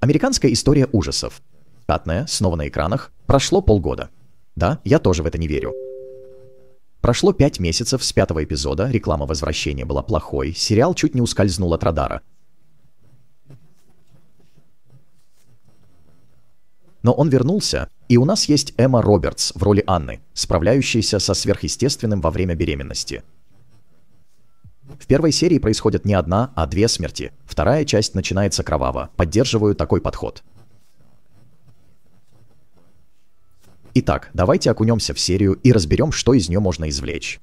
Американская история ужасов. Пятная, снова на экранах. Прошло полгода. Да, я тоже в это не верю. Прошло пять месяцев с пятого эпизода, реклама возвращения была плохой, сериал чуть не ускользнул от радара. Но он вернулся, и у нас есть Эмма Робертс в роли Анны, справляющаяся со сверхъестественным во время беременности. В первой серии происходит не одна, а две смерти. Вторая часть начинается кроваво. Поддерживаю такой подход. Итак, давайте окунемся в серию и разберем, что из нее можно извлечь.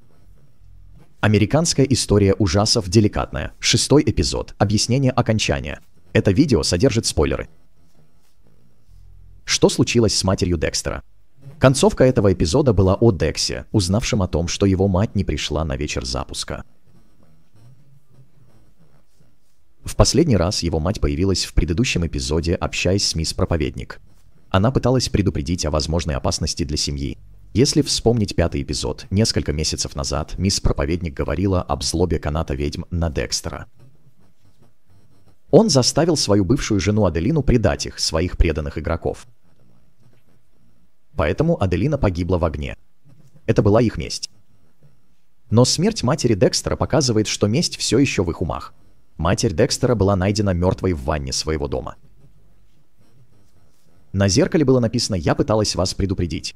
Американская история ужасов деликатная. Шестой эпизод. Объяснение окончания. Это видео содержит спойлеры. Что случилось с матерью Декстера? Концовка этого эпизода была о Дексе, узнавшем о том, что его мать не пришла на вечер запуска. В последний раз его мать появилась в предыдущем эпизоде, общаясь с мисс Проповедник. Она пыталась предупредить о возможной опасности для семьи. Если вспомнить пятый эпизод, несколько месяцев назад мисс Проповедник говорила об злобе каната ведьм на Декстера. Он заставил свою бывшую жену Аделину предать их, своих преданных игроков. Поэтому Аделина погибла в огне. Это была их месть. Но смерть матери Декстера показывает, что месть все еще в их умах – Матерь Декстера была найдена мертвой в ванне своего дома. На зеркале было написано «Я пыталась вас предупредить».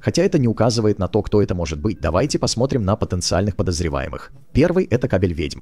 Хотя это не указывает на то, кто это может быть, давайте посмотрим на потенциальных подозреваемых. Первый – это кабель ведьм.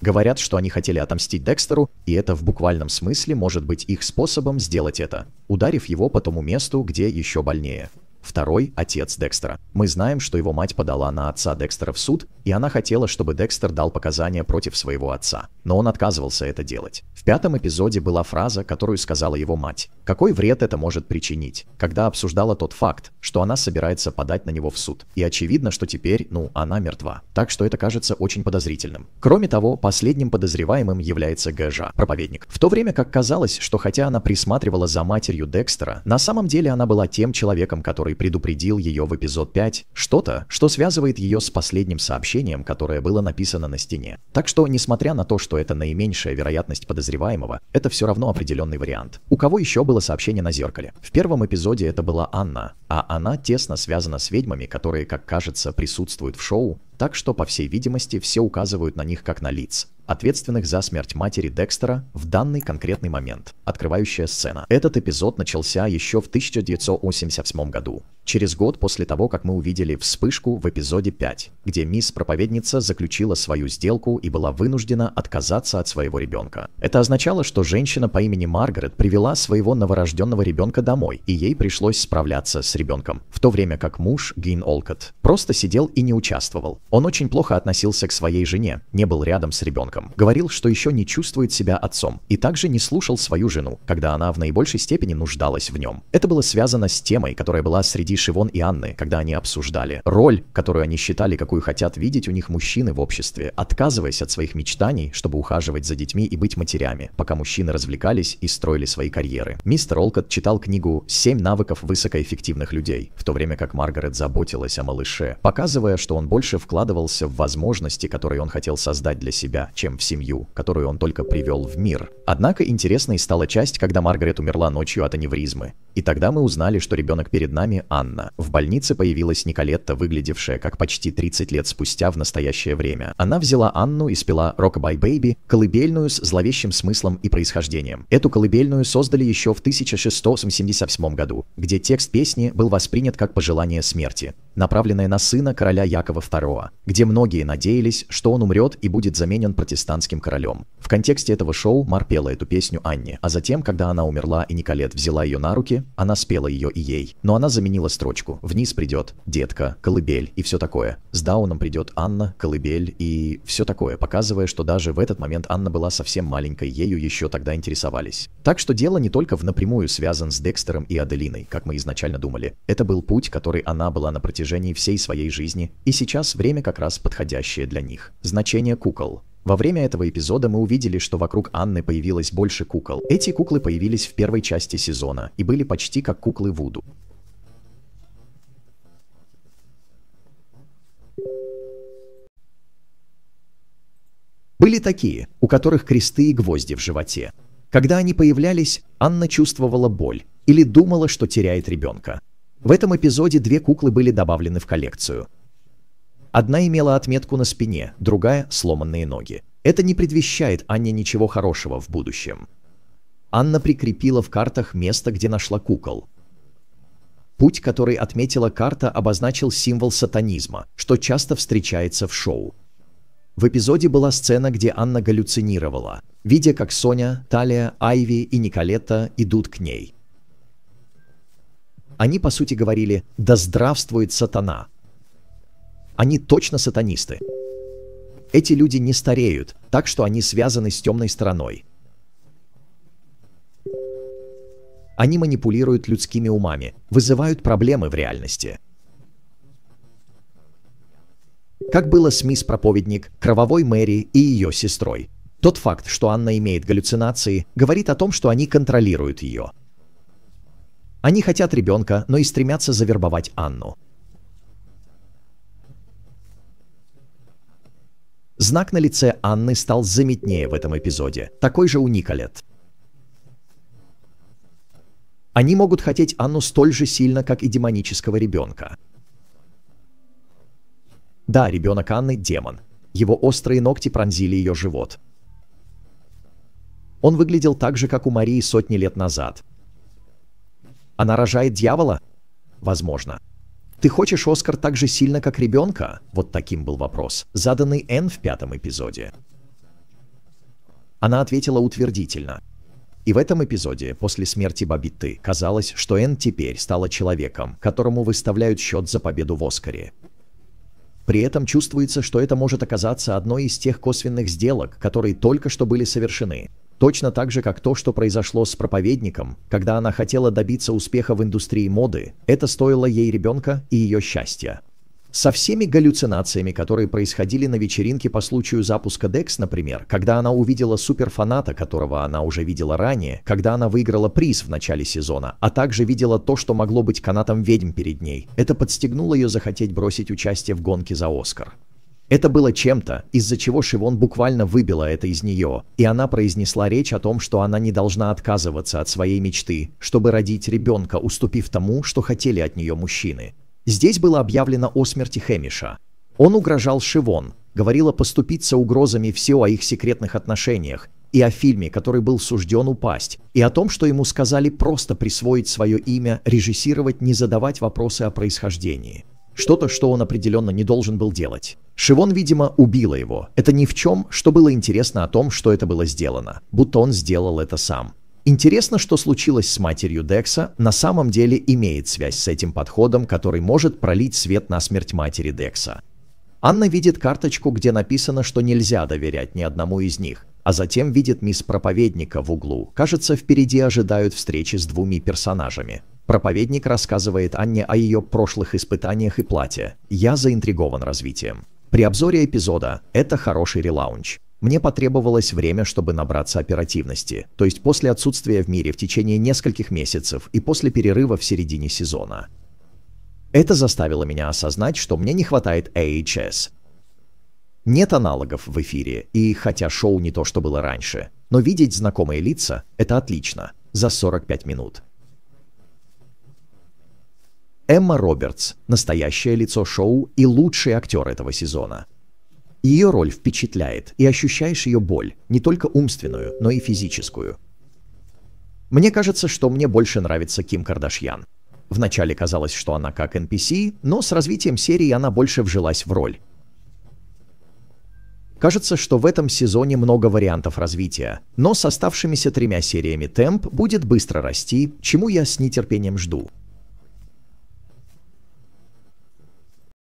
Говорят, что они хотели отомстить Декстеру, и это в буквальном смысле может быть их способом сделать это, ударив его по тому месту, где еще больнее. Второй – отец Декстера. Мы знаем, что его мать подала на отца Декстера в суд, и она хотела, чтобы Декстер дал показания против своего отца. Но он отказывался это делать. В пятом эпизоде была фраза, которую сказала его мать. Какой вред это может причинить? Когда обсуждала тот факт, что она собирается подать на него в суд. И очевидно, что теперь, ну, она мертва. Так что это кажется очень подозрительным. Кроме того, последним подозреваемым является Гэжа, проповедник. В то время как казалось, что хотя она присматривала за матерью Декстера, на самом деле она была тем человеком, который который предупредил ее в эпизод 5, что-то, что связывает ее с последним сообщением, которое было написано на стене. Так что, несмотря на то, что это наименьшая вероятность подозреваемого, это все равно определенный вариант. У кого еще было сообщение на зеркале? В первом эпизоде это была Анна, а она тесно связана с ведьмами, которые, как кажется, присутствуют в шоу, так что, по всей видимости, все указывают на них как на лиц ответственных за смерть матери Декстера в данный конкретный момент. Открывающая сцена. Этот эпизод начался еще в 1987 году, через год после того, как мы увидели вспышку в эпизоде 5, где мисс-проповедница заключила свою сделку и была вынуждена отказаться от своего ребенка. Это означало, что женщина по имени Маргарет привела своего новорожденного ребенка домой, и ей пришлось справляться с ребенком, в то время как муж Гин Олкот просто сидел и не участвовал. Он очень плохо относился к своей жене, не был рядом с ребенком ребенком. Говорил, что еще не чувствует себя отцом, и также не слушал свою жену, когда она в наибольшей степени нуждалась в нем. Это было связано с темой, которая была среди Шивон и Анны, когда они обсуждали роль, которую они считали, какую хотят видеть у них мужчины в обществе, отказываясь от своих мечтаний, чтобы ухаживать за детьми и быть матерями, пока мужчины развлекались и строили свои карьеры. Мистер Олкот читал книгу «Семь навыков высокоэффективных людей», в то время как Маргарет заботилась о малыше, показывая, что он больше вкладывался в возможности, которые он хотел создать для себя, чем чем в семью, которую он только привел в мир. Однако интересной стала часть, когда Маргарет умерла ночью от аневризмы. И тогда мы узнали, что ребенок перед нами – Анна. В больнице появилась Николетта, выглядевшая как почти 30 лет спустя в настоящее время. Она взяла Анну и спела «Rockabye Baby», колыбельную с зловещим смыслом и происхождением. Эту колыбельную создали еще в 1678 году, где текст песни был воспринят как пожелание смерти направленное на сына короля Якова II, где многие надеялись, что он умрет и будет заменен протестантским королем. В контексте этого шоу Мар пела эту песню Анне, а затем, когда она умерла и Николет взяла ее на руки, она спела ее и ей. Но она заменила строчку «Вниз придет детка, колыбель» и все такое. С Дауном придет Анна, колыбель и все такое, показывая, что даже в этот момент Анна была совсем маленькой, ею еще тогда интересовались. Так что дело не только в напрямую связан с Декстером и Аделиной, как мы изначально думали. Это был путь, который она была на протяжении протяжении всей своей жизни, и сейчас время как раз подходящее для них. Значение кукол. Во время этого эпизода мы увидели, что вокруг Анны появилось больше кукол. Эти куклы появились в первой части сезона и были почти как куклы Вуду. Были такие, у которых кресты и гвозди в животе. Когда они появлялись, Анна чувствовала боль или думала, что теряет ребенка. В этом эпизоде две куклы были добавлены в коллекцию. Одна имела отметку на спине, другая – сломанные ноги. Это не предвещает Анне ничего хорошего в будущем. Анна прикрепила в картах место, где нашла кукол. Путь, который отметила карта, обозначил символ сатанизма, что часто встречается в шоу. В эпизоде была сцена, где Анна галлюцинировала, видя, как Соня, Талия, Айви и Николетта идут к ней. Они, по сути, говорили «Да здравствует сатана!» Они точно сатанисты. Эти люди не стареют, так что они связаны с темной стороной. Они манипулируют людскими умами, вызывают проблемы в реальности. Как было с мисс Проповедник, Кровавой Мэри и ее сестрой. Тот факт, что Анна имеет галлюцинации, говорит о том, что они контролируют ее – они хотят ребенка, но и стремятся завербовать Анну. Знак на лице Анны стал заметнее в этом эпизоде, такой же у Николет. Они могут хотеть Анну столь же сильно, как и демонического ребенка. Да, ребенок Анны – демон. Его острые ногти пронзили ее живот. Он выглядел так же, как у Марии сотни лет назад – она рожает дьявола? Возможно. Ты хочешь Оскар так же сильно, как ребенка? Вот таким был вопрос, заданный Энн в пятом эпизоде. Она ответила утвердительно. И в этом эпизоде, после смерти Бабиты, казалось, что Энн теперь стала человеком, которому выставляют счет за победу в Оскаре. При этом чувствуется, что это может оказаться одной из тех косвенных сделок, которые только что были совершены, Точно так же, как то, что произошло с проповедником, когда она хотела добиться успеха в индустрии моды, это стоило ей ребенка и ее счастья. Со всеми галлюцинациями, которые происходили на вечеринке по случаю запуска Dex, например, когда она увидела суперфаната, которого она уже видела ранее, когда она выиграла приз в начале сезона, а также видела то, что могло быть канатом ведьм перед ней, это подстегнуло ее захотеть бросить участие в гонке за Оскар. Это было чем-то, из-за чего Шивон буквально выбила это из нее, и она произнесла речь о том, что она не должна отказываться от своей мечты, чтобы родить ребенка, уступив тому, что хотели от нее мужчины. Здесь было объявлено о смерти Хэмиша. Он угрожал Шивон, говорила поступиться угрозами все о их секретных отношениях, и о фильме, который был сужден упасть, и о том, что ему сказали просто присвоить свое имя, режиссировать, не задавать вопросы о происхождении. Что-то, что он определенно не должен был делать. Шивон, видимо, убила его. Это ни в чем, что было интересно о том, что это было сделано. Будто он сделал это сам. Интересно, что случилось с матерью Декса, на самом деле имеет связь с этим подходом, который может пролить свет на смерть матери Декса. Анна видит карточку, где написано, что нельзя доверять ни одному из них, а затем видит мисс Проповедника в углу. Кажется, впереди ожидают встречи с двумя персонажами. Проповедник рассказывает Анне о ее прошлых испытаниях и плате. Я заинтригован развитием. При обзоре эпизода это хороший релаунч. Мне потребовалось время, чтобы набраться оперативности, то есть после отсутствия в мире в течение нескольких месяцев и после перерыва в середине сезона. Это заставило меня осознать, что мне не хватает AHS. Нет аналогов в эфире, и хотя шоу не то, что было раньше, но видеть знакомые лица – это отлично, за 45 минут. Эмма Робертс – настоящее лицо шоу и лучший актер этого сезона. Ее роль впечатляет, и ощущаешь ее боль, не только умственную, но и физическую. Мне кажется, что мне больше нравится Ким Кардашьян. Вначале казалось, что она как NPC, но с развитием серии она больше вжилась в роль. Кажется, что в этом сезоне много вариантов развития, но с оставшимися тремя сериями темп будет быстро расти, чему я с нетерпением жду.